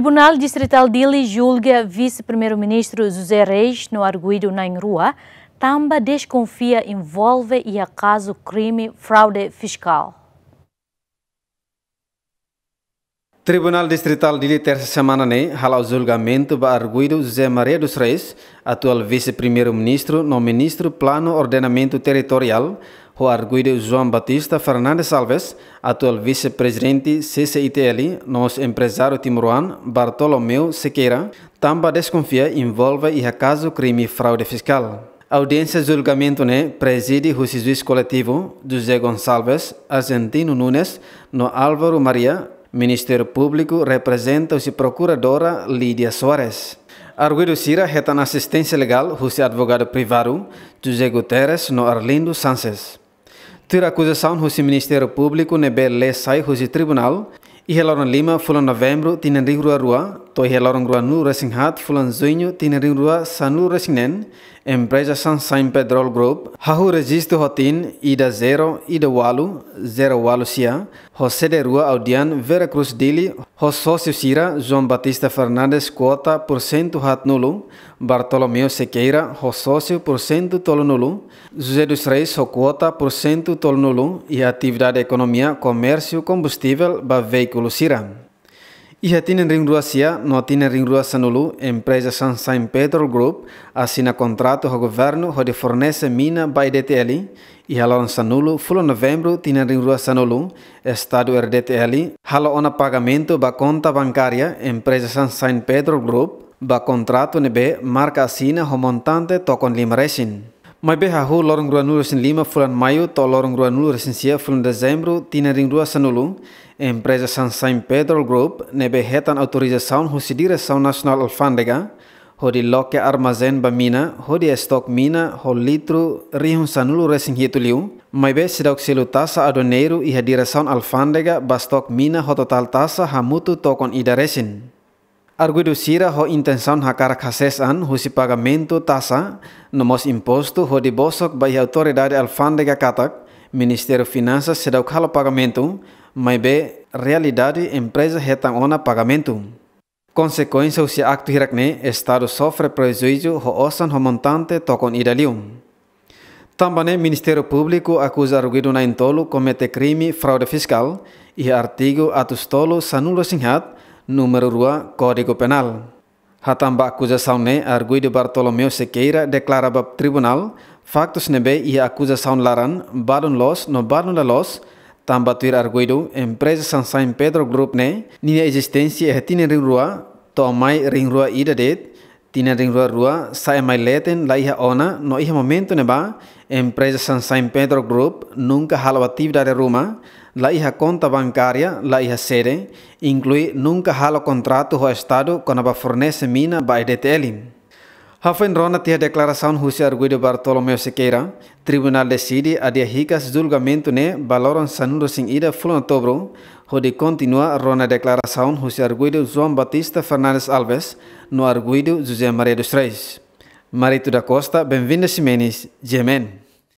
Tribunal Distrital Dili julga vice-primeiro-ministro José Reis no arguido na Inrua. Tamba desconfia envolve e acaso crime fraude fiscal. Tribunal Distrital Dili terça semana nem né, hala o julgamento do arguido José Maria dos Reis, atual vice-primeiro-ministro no Ministro Plano Ordenamento Territorial, o arguido João Batista Fernandes Alves, atual vice-presidente CCITL, nosso empresário timoruano Bartolomeu Sequeira, também desconfia envolve e caso crime fraude fiscal. A audiência de julgamento né, preside o juiz coletivo José Gonçalves Argentino Nunes no Álvaro Maria, Ministério Público representa-se procuradora Lídia Soares. Arguido Cira reta na assistência legal, o advogado privado José Guterres no Arlindo Sanches. Ter acusação hosi Ministério Público nebe le e sai do tribunal i e relaram Lima fulan novembro tinen ringrua rua, to relaram rua nu resinghat fulan junho tinen rua sanu resingen Empresa Sunshine Petrol Group, hahu registro hotin ida zero ida walu zero walu sia, José de Rua Audian Vera Cruz Dili, Rossócio Sira, João Batista Fernandes Cota por cento hat nulo, Bartolomeu Sequeira, Rossócio por cento tolo nulo, José dos Reis Cota, por cento tolo nulo e atividade economia, comércio, combustível, ba veículo Sira. Iha tinen ring ruasia, no tinen ring ruasa nulu, empresa San Saint Pedro Group, assina contrato ao governo onde fornece mina by DTL, iha lança nulu, fulo novembro tinen ring ruasa nulu, estado RDTL, er halo ona pagamento ba conta bancária, empresa San Saint Pedro Group, ba contrato nebe, marca assina o montante con limresin. Mai behahu lorong rua nulu resin lima fulan mayo to lorong rua nulu resin sia fulan dezembro tina ring rua sanulu empresa San Saint Pedro Group nebe hetan autorização husidiração nacional ho hodi loke armazen ba mina hodi stok mina ho litru rihun sanulu resin hituliu maibe sidauk silu tasa adoneiro ihadiração Alfandega ba stok mina ho total tasa hamutu tokon ida resin Arguido Sira ho intenção hakar an husi pagamento tasa nomos imposto ho dibosok bai autoridade alfândega katak Ministério Finanças dá o calo pagamento, mas be realidade empresa retangona pagamento. Consequência se acto hirakne estado sofre prejuízo ho osan ho montante tokon idalium. Também Ministério Público acusa arguido na intolo comete crime fraude fiscal e artigo atustolo sanulo singhat número rua Código Penal. Hatamba acusação ne Arguido Bartolomeu Sequeira declarava tribunal factos nebe e acusação laran badun los no badun da los tamba tuir Arguido empresa San San Pedro Group ne nina existência retine ringrua tomai ringrua ida det Tina ring rua rua sai leten la hija ona no hija momento ne ba empresa San San Pedro Group nunca Actividad de ruma la hija conta bancaria la hija sede incluye nunca halo Contratos o estado con aba fornece mina by Detailing. Hafen rona tia a declaração Rússia Arguido Bartolomeu Siqueira, Tribunal decide adia ricas julgamento ne valoram sanudo sin ida full outubro, Rodi continua rona declaração Rússia Arguido João Batista Fernandes Alves, no Arguido José Maria dos Reis. Marito da Costa, bem-vindo Simenes, Gemen.